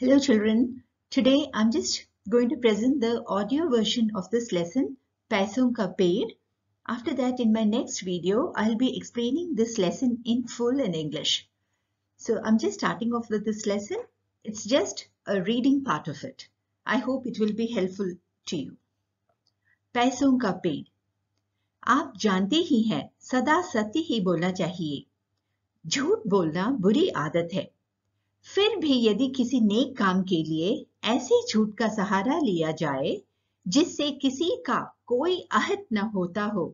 Hello children, today I'm just going to present the audio version of this lesson Paisong Ka Paid. After that in my next video I'll be explaining this lesson in full in English. So I'm just starting off with this lesson. It's just a reading part of it. I hope it will be helpful to you. Paisong Ka Paid आप जानते ही हैं सदा सत्य ही बोलना चाहिए झूठ बोलना बुरी आदत है फिर भी यदि किसी नेक काम के लिए ऐसे झूठ का सहारा लिया जाए जिससे किसी का कोई अहित न होता हो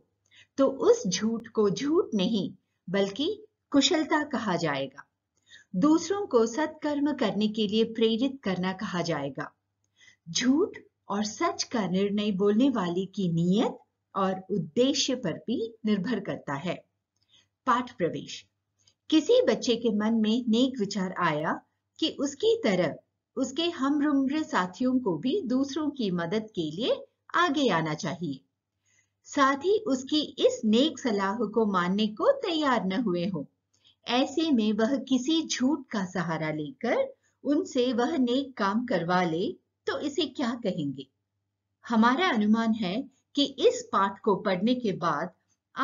तो उस झूठ को झूठ नहीं बल्कि कुशलता कहा जाएगा दूसरों को सत्कर्म करने के लिए प्रेरित करना कहा जाएगा झूठ और सच का निर्णय बोलने वाले की नीयत और उद्देश्य पर भी निर्भर करता है पाठ प्रवेश किसी बच्चे के मन में नेक विचार आया कि उसकी तरह उसके हम उम्र साथियों को भी दूसरों की मदद के लिए आगे आना चाहिए साथ ही उसकी इस नेक सलाह को मानने को तैयार न हुए हो ऐसे में वह किसी झूठ का सहारा लेकर उनसे वह नेक काम करवा ले तो इसे क्या कहेंगे हमारा अनुमान है कि इस पाठ को पढ़ने के बाद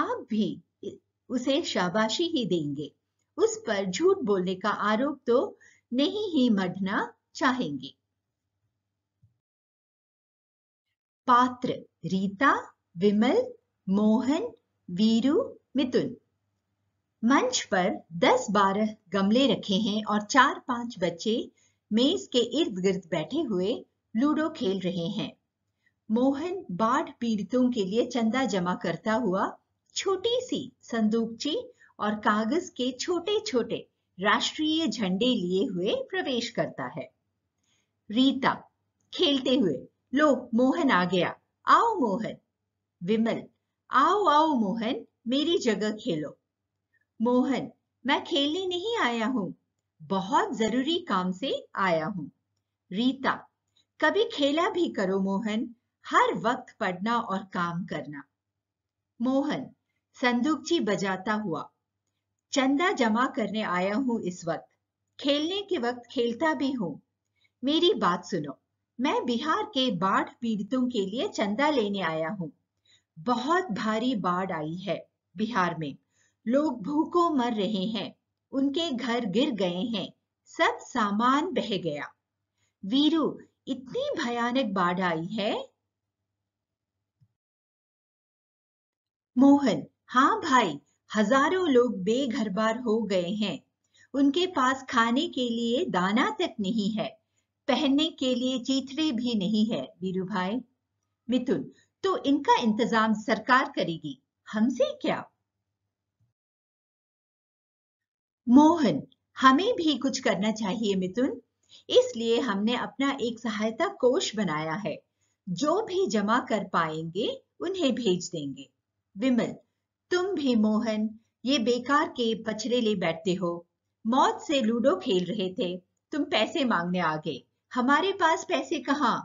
आप भी उसे शाबाशी ही देंगे उस पर झूठ बोलने का आरोप तो नहीं ही मढ़ना चाहेंगे पात्र रीता विमल मोहन वीरू मिथुन मंच पर 10-12 गमले रखे हैं और चार पांच बच्चे मेज के इर्द गिर्द बैठे हुए लूडो खेल रहे हैं मोहन बाढ़ पीड़ितों के लिए चंदा जमा करता हुआ छोटी सी संदूकची और कागज के छोटे छोटे राष्ट्रीय झंडे लिए हुए प्रवेश करता है रीता खेलते हुए लो मोहन आ गया आओ मोहन विमल आओ आओ मोहन मेरी जगह खेलो मोहन मैं खेलने नहीं आया हूँ बहुत जरूरी काम से आया हूँ रीता कभी खेला भी करो मोहन हर वक्त पढ़ना और काम करना मोहन जी बजाता हुआ चंदा जमा करने आया हूँ इस वक्त खेलने के वक्त खेलता भी हूँ मेरी बात सुनो मैं बिहार के बाढ़ पीड़ितों के लिए चंदा लेने आया हूँ बहुत भारी बाढ़ आई है बिहार में लोग भूखों मर रहे हैं उनके घर गिर गए हैं सब सामान बह गया वीरू इतनी भयानक बाढ़ आई है मोहन हाँ भाई हजारों लोग बेघर बार हो गए हैं उनके पास खाने के लिए दाना तक नहीं है पहनने के लिए चीथड़े भी नहीं है वीरू भाई मिथुन तो इनका इंतजाम सरकार करेगी हमसे क्या मोहन हमें भी कुछ करना चाहिए मिथुन इसलिए हमने अपना एक सहायता कोष बनाया है जो भी जमा कर पाएंगे उन्हें भेज देंगे विमल तुम भी मोहन ये बेकार के बछड़े ले बैठते हो मौत से लूडो खेल रहे थे तुम पैसे मांगने आ गए हमारे पास पैसे कहाँ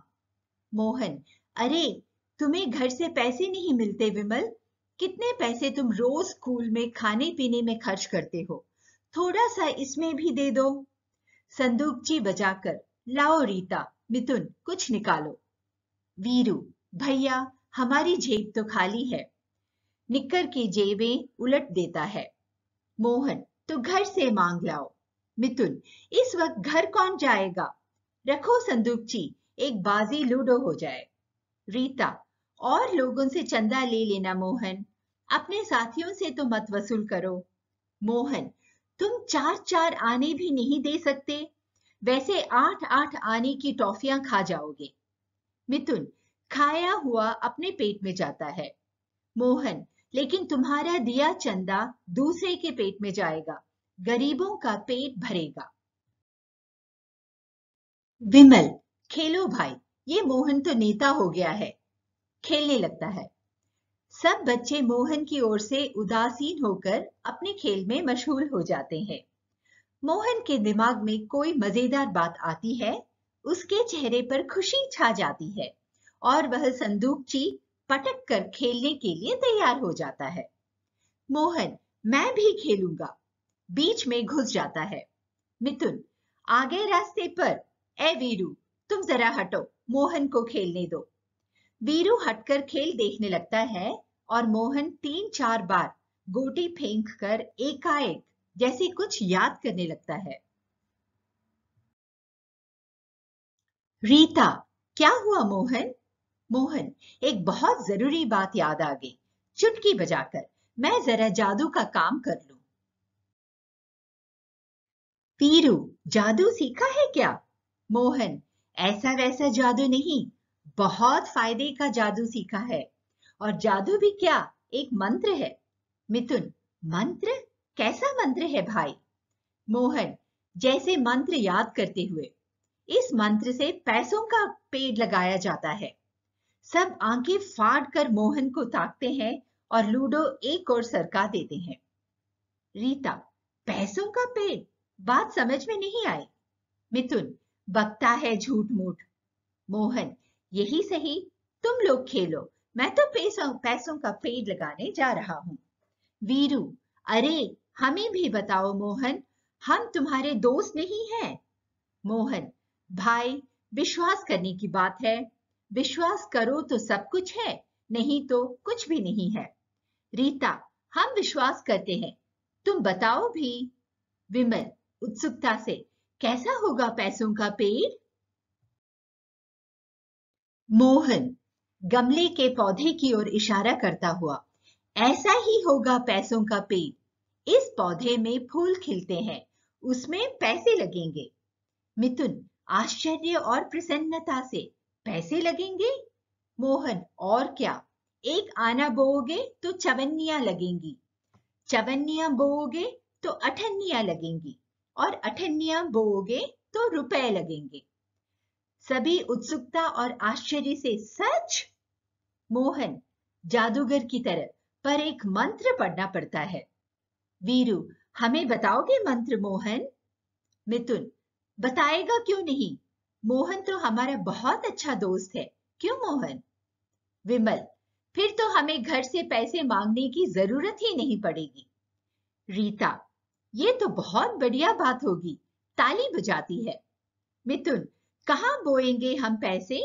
मोहन अरे तुम्हें घर से पैसे नहीं मिलते विमल कितने पैसे तुम रोज स्कूल में खाने पीने में खर्च करते हो थोड़ा सा इसमें भी दे दो संदूक बजा बजाकर लाओ रीता मिथुन कुछ निकालो वीरू भैया हमारी जेब तो खाली है निकर की जेबें उलट देता है मोहन तो घर से मांग लाओ मिथुन इस वक्त घर कौन जाएगा रखो संदूकची एक बाजी लूडो हो जाए रीता और लोगों से चंदा ले लेना मोहन अपने साथियों से तो मत वसूल करो मोहन तुम चार चार आने भी नहीं दे सकते वैसे आठ आठ आने की टॉफियां खा जाओगे मिथुन खाया हुआ अपने पेट में जाता है मोहन लेकिन तुम्हारा दिया चंदा दूसरे के पेट में जाएगा गरीबों का पेट भरेगा विमल खेलो भाई ये मोहन तो नेता हो गया है खेलने लगता है सब बच्चे मोहन की ओर से उदासीन होकर अपने खेल में मशहूल हो जाते हैं मोहन के दिमाग में कोई मजेदार बात आती है उसके चेहरे पर खुशी छा जाती है और वह संदूक ची पटक कर खेलने के लिए तैयार हो जाता है मोहन मैं भी खेलूंगा बीच में घुस जाता है मिथुन आगे रास्ते पर ए वीरू तुम जरा हटो मोहन को खेलने दो वीरू हटकर खेल देखने लगता है और मोहन तीन चार बार गोटी फेंक कर एकाएक जैसे कुछ याद करने लगता है रीता क्या हुआ मोहन मोहन एक बहुत जरूरी बात याद आ गई चुटकी बजाकर मैं जरा जादू का काम कर लू पीरू जादू सीखा है क्या मोहन ऐसा वैसा जादू नहीं बहुत फायदे का जादू सीखा है और जादू भी क्या एक मंत्र है मिथुन मंत्र कैसा मंत्र है भाई मोहन जैसे मंत्र याद करते हुए इस मंत्र से पैसों का पेड़ लगाया जाता है सब आंखें फाड़ कर मोहन को ताकते हैं और लूडो एक और सरका देते हैं रीता पैसों का पेड़ बात समझ में नहीं आई मिथुन बकता है झूठ मूठ मोहन यही सही तुम लोग खेलो मैं तो पैसों पैसों का पेड़ लगाने जा रहा हूँ वीरू अरे हमें भी बताओ मोहन हम तुम्हारे दोस्त नहीं हैं मोहन भाई विश्वास करने की बात है विश्वास करो तो सब कुछ है नहीं तो कुछ भी नहीं है रीता हम विश्वास करते हैं तुम बताओ भी विमल उत्सुकता से कैसा होगा पैसों का पेड़ मोहन गमले के पौधे की ओर इशारा करता हुआ ऐसा ही होगा पैसों का पेड़ इस पौधे में फूल खिलते हैं उसमें पैसे लगेंगे मिथुन आश्चर्य और प्रसन्नता से पैसे लगेंगे मोहन और क्या एक आना बोओगे तो चवन्निया लगेंगी चवन्निया बोओगे तो अठन्निया लगेंगी और अठन्निया बोओगे तो रुपए लगेंगे सभी उत्सुकता और आश्चर्य से सच मोहन जादूगर की तरह पर एक मंत्र पढ़ना पड़ता है वीरू हमें बताओगे मंत्र मोहन मिथुन बताएगा क्यों नहीं मोहन तो हमारा बहुत अच्छा दोस्त है क्यों मोहन विमल फिर तो हमें घर से पैसे मांगने की जरूरत ही नहीं पड़ेगी रीता ये तो बहुत बढ़िया बात होगी ताली बजाती है मिथुन कहाँ बोएंगे हम पैसे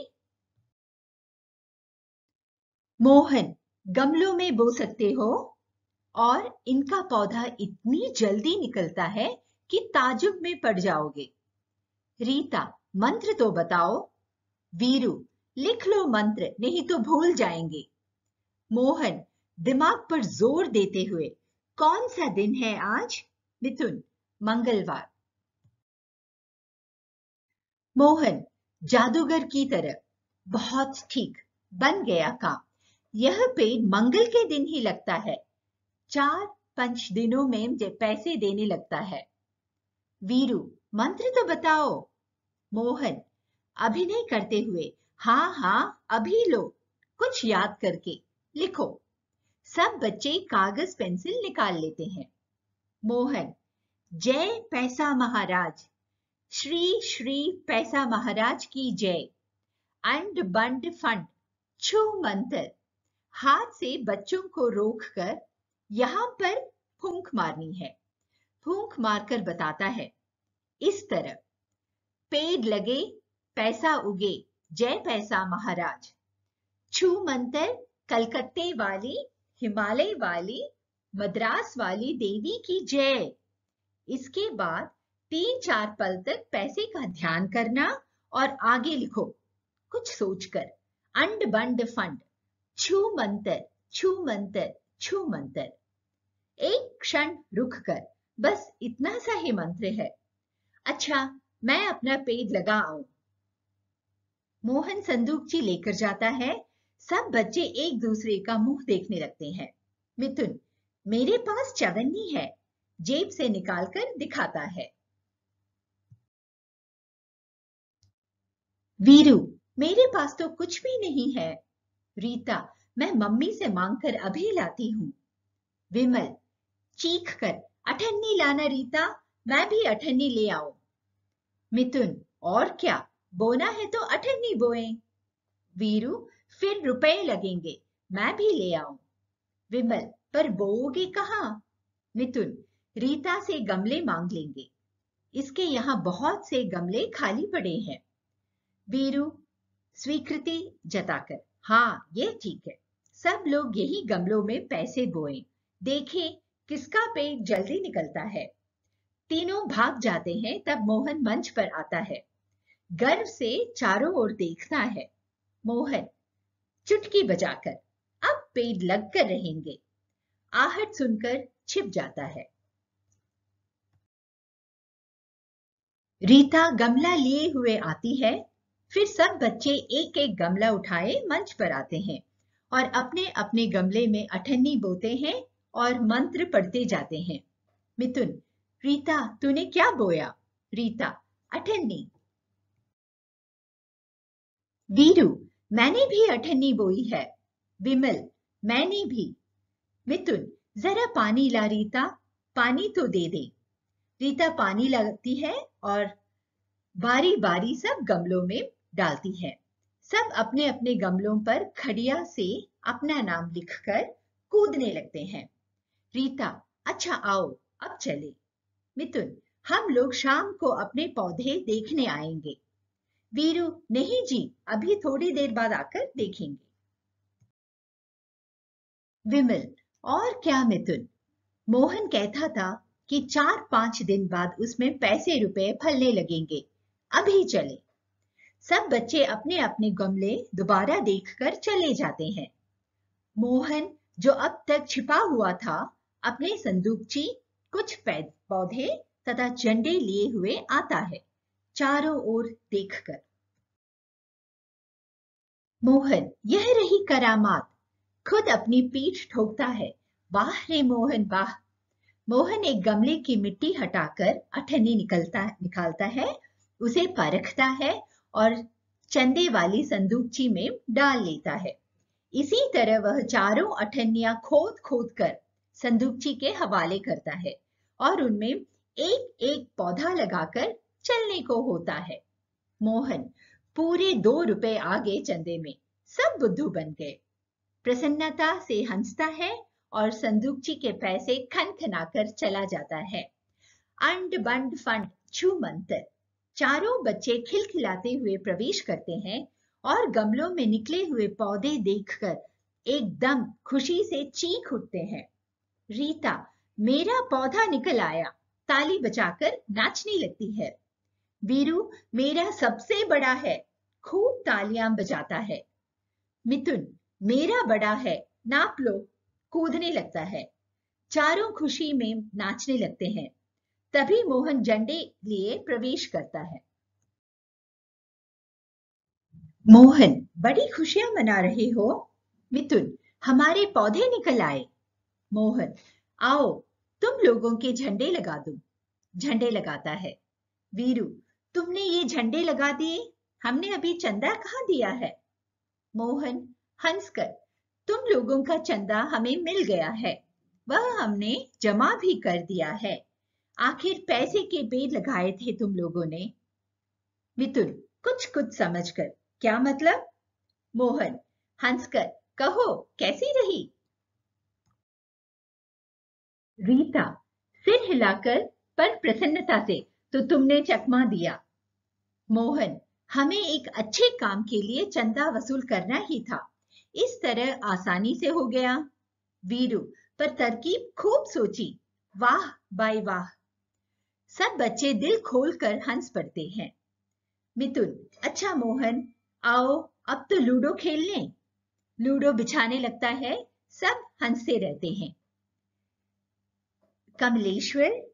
मोहन गमलों में बो सकते हो और इनका पौधा इतनी जल्दी निकलता है कि ताजुब में पड़ जाओगे रीता मंत्र तो बताओ वीरू लिख लो मंत्र नहीं तो भूल जाएंगे मोहन दिमाग पर जोर देते हुए कौन सा दिन है आज मिथुन मंगलवार मोहन जादूगर की तरह बहुत ठीक बन गया काम यह पेड़ मंगल के दिन ही लगता है चार पंच दिनों में मुझे पैसे देने लगता है वीरू मंत्र तो बताओ मोहन अभिनय करते हुए हाँ हाँ अभी लो कुछ याद करके लिखो सब बच्चे कागज पेंसिल निकाल लेते हैं मोहन जय पैसा महाराज श्री श्री पैसा महाराज की जय अंड बंड फंड छू मंत्र हाथ से बच्चों को रोककर यहां पर फूंक मारनी है फूंक मारकर बताता है इस तरह पेड़ लगे पैसा उगे जय पैसा महाराज छू मंतर कलकत्ते वाली हिमालय वाली मद्रास वाली देवी की जय इसके बाद तीन चार पल तक पैसे का ध्यान करना और आगे लिखो कुछ सोचकर अंड बंड फंड छू मंतर छू मंतर छू मंतर एक क्षण रुक कर बस इतना सा ही मंत्र है अच्छा मैं अपना पेड़ लगा आऊं मोहन संदूकची लेकर जाता है सब बच्चे एक दूसरे का मुंह देखने लगते हैं मिथुन मेरे पास चवन्नी है जेब से निकालकर दिखाता है वीरू मेरे पास तो कुछ भी नहीं है रीता मैं मम्मी से मांगकर अभी लाती हूँ विमल चीख कर अठन्नी लाना रीता मैं भी अठन्नी ले आऊं मिथुन और क्या बोना है तो अठन्नी बोए वीरू फिर रुपए लगेंगे मैं भी ले आऊं विमल पर बोओगे कहा मिथुन रीता से गमले मांग लेंगे इसके यहाँ बहुत से गमले खाली पड़े हैं वीरू स्वीकृति जताकर हाँ ये ठीक है सब लोग यही गमलों में पैसे बोए देखें किसका पेट जल्दी निकलता है तीनों भाग जाते हैं तब मोहन मंच पर आता है गर्व से चारों ओर देखता है मोहन चुटकी बजाकर अब पेड़ लग कर रहेंगे आहट सुनकर छिप जाता है रीता गमला लिए हुए आती है फिर सब बच्चे एक एक गमला उठाए मंच पर आते हैं और अपने अपने गमले में अठन्नी बोते हैं और मंत्र पढ़ते जाते हैं मिथुन रीता तूने क्या बोया रीता अठन्नी वीरू मैंने भी अठन्नी बोई है विमल मैंने भी मिथुन जरा पानी ला रीता पानी तो दे दे रीता पानी लगती है और बारी बारी सब गमलों में डालती है सब अपने अपने गमलों पर खड़िया से अपना नाम लिखकर कूदने लगते हैं रीता अच्छा आओ अब चले मिथुन हम लोग शाम को अपने पौधे देखने आएंगे वीरू नहीं जी अभी थोड़ी देर बाद आकर देखेंगे विमल और क्या मिथुन मोहन कहता था कि चार पांच दिन बाद उसमें पैसे रुपए फलने लगेंगे अभी चले सब बच्चे अपने अपने गमले दोबारा देखकर चले जाते हैं मोहन जो अब तक छिपा हुआ था अपने संदूकची कुछ पौधे तथा झंडे लिए हुए आता है चारों ओर देखकर मोहन यह रही करामात खुद अपनी पीठ ठोकता है वाह रे मोहन वाह मोहन एक गमले की मिट्टी हटाकर अठनी निकलता निकालता है उसे परखता है और चंदे वाली संदूकची में डाल लेता है इसी तरह वह चारों अठनिया खोद खोद कर संदूकची के हवाले करता है और उनमें एक एक पौधा लगाकर चलने को होता है मोहन पूरे दो रुपए आगे चंदे में सब बुद्धू बन गए प्रसन्नता से हंसता है और संदूकची के पैसे खनखनाकर चला जाता है अंड बंड फंड छू मंत्र चारों बच्चे खिलखिलाते हुए प्रवेश करते हैं और गमलों में निकले हुए पौधे देखकर एकदम खुशी से चीख उठते हैं रीता मेरा पौधा निकल आया ताली बजाकर नाचने लगती है वीरू मेरा सबसे बड़ा है खूब तालियां बजाता है मिथुन मेरा बड़ा है नाप लो कूदने लगता है चारों खुशी में नाचने लगते हैं तभी मोहन झंडे लिए प्रवेश करता है मोहन बड़ी खुशियां मना रहे हो मिथुन हमारे पौधे निकल आए मोहन आओ तुम लोगों के झंडे लगा दो झंडे लगाता है वीरू तुमने ये झंडे लगा दिए हमने अभी चंदा कहा दिया है मोहन हंसकर तुम लोगों का चंदा हमें मिल गया है वह हमने जमा भी कर दिया है आखिर पैसे के बेद लगाए थे तुम लोगों ने मितुल कुछ कुछ समझकर क्या मतलब मोहन हंसकर कहो कैसी रही रीता सिर हिलाकर पर प्रसन्नता से तो तुमने चकमा दिया मोहन हमें एक अच्छे काम के लिए चंदा वसूल करना ही था इस तरह आसानी से हो गया वीरू पर तरकीब खूब सोची वाह बाय वाह सब बच्चे दिल खोल कर हंस पड़ते हैं मिथुन अच्छा मोहन आओ अब तो लूडो खेल लें लूडो बिछाने लगता है सब हंसते रहते हैं कमलेश्वर